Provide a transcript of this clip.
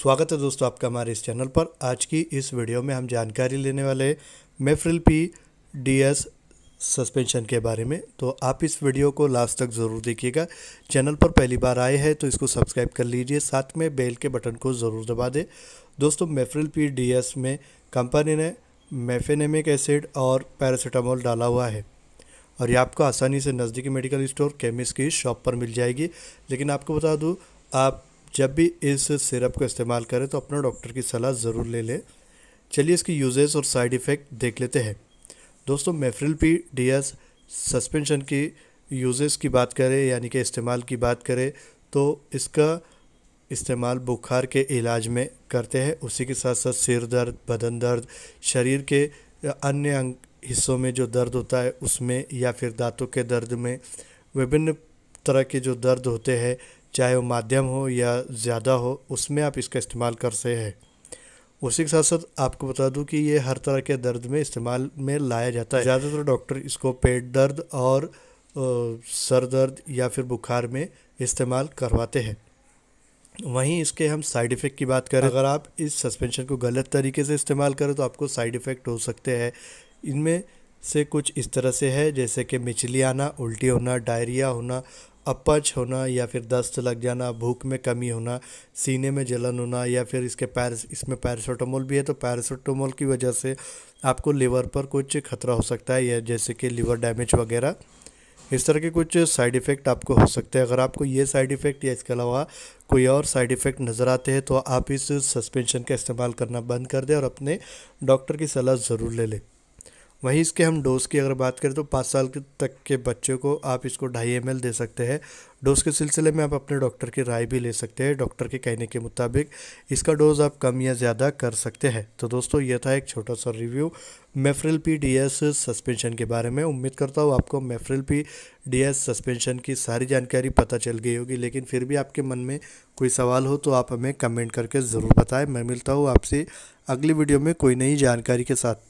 स्वागत है दोस्तों आपका हमारे इस चैनल पर आज की इस वीडियो में हम जानकारी लेने वाले Mefril P D S suspension के बारे में तो आप इस वीडियो को लास्ट तक ज़रूर देखिएगा चैनल पर पहली बार आए हैं तो इसको सब्सक्राइब कर लीजिए साथ में बेल के बटन को ज़रूर दबा दें दोस्तों मेफ्रिल पी डी एस में कंपनी ने मेफेनेमिक एसिड और पैरासीटामोल डाला हुआ है और ये आपको आसानी से नज़दीकी मेडिकल स्टोर केमिस्ट की शॉप पर मिल जाएगी लेकिन आपको बता दूँ आप जब भी इस सिरप का इस्तेमाल करें तो अपना डॉक्टर की सलाह ज़रूर ले लें चलिए इसके यूजेस और साइड इफ़ेक्ट देख लेते हैं दोस्तों Mefril P D S suspension की यूजेस की बात करें यानी कि इस्तेमाल की बात करें तो इसका इस्तेमाल बुखार के इलाज में करते हैं उसी के साथ साथ सिर दर्द बदन दर्द शरीर के अन्य अंग हिस्सों में जो दर्द होता है उसमें या फिर दांतों के दर्द में विभिन्न तरह के जो दर्द होते हैं चाहे वो माध्यम हो या ज़्यादा हो उसमें आप इसका इस्तेमाल कर सकते हैं उसी के साथ साथ आपको बता दूं कि ये हर तरह के दर्द में इस्तेमाल में लाया जाता है ज़्यादातर डॉक्टर इसको पेट दर्द और सर दर्द या फिर बुखार में इस्तेमाल करवाते हैं वहीं इसके हम साइड इफ़ेक्ट की बात करें अगर आप इस सस्पेंशन को गलत तरीके से इस्तेमाल करें तो आपको साइड इफ़ेक्ट हो सकते हैं इनमें से कुछ इस तरह से है जैसे कि मिचली आना उल्टी होना डायरिया होना अपच होना या फिर दस्त लग जाना भूख में कमी होना सीने में जलन होना या फिर इसके पैरस इसमें पैरासीटामोल भी है तो पैरासीटामोल की वजह से आपको लीवर पर कुछ खतरा हो सकता है या जैसे कि लीवर डैमेज वगैरह इस तरह के कुछ साइड इफ़ेक्ट आपको हो सकते हैं अगर आपको ये साइड इफ़ेक्ट या इसके अलावा कोई और साइड इफ़ेक्ट नज़र आते हैं तो आप इस सस्पेंशन का इस्तेमाल करना बंद कर दें और अपने डॉक्टर की सलाह ज़रूर ले लें वहीं इसके हम डोज की अगर बात करें तो पाँच साल तक के बच्चे को आप इसको ढाई एम दे सकते हैं डोज के सिलसिले में आप अपने डॉक्टर की राय भी ले सकते हैं डॉक्टर के कहने के मुताबिक इसका डोज़ आप कम या ज़्यादा कर सकते हैं तो दोस्तों यह था एक छोटा सा review Mefril P D S suspension के बारे में उम्मीद करता हूँ आपको Mefril P D S suspension की सारी जानकारी पता चल गई होगी लेकिन फिर भी आपके मन में कोई सवाल हो तो आप हमें कमेंट करके ज़रूर बताएं मैं मिलता हूँ आपसे अगली वीडियो में कोई नई जानकारी के साथ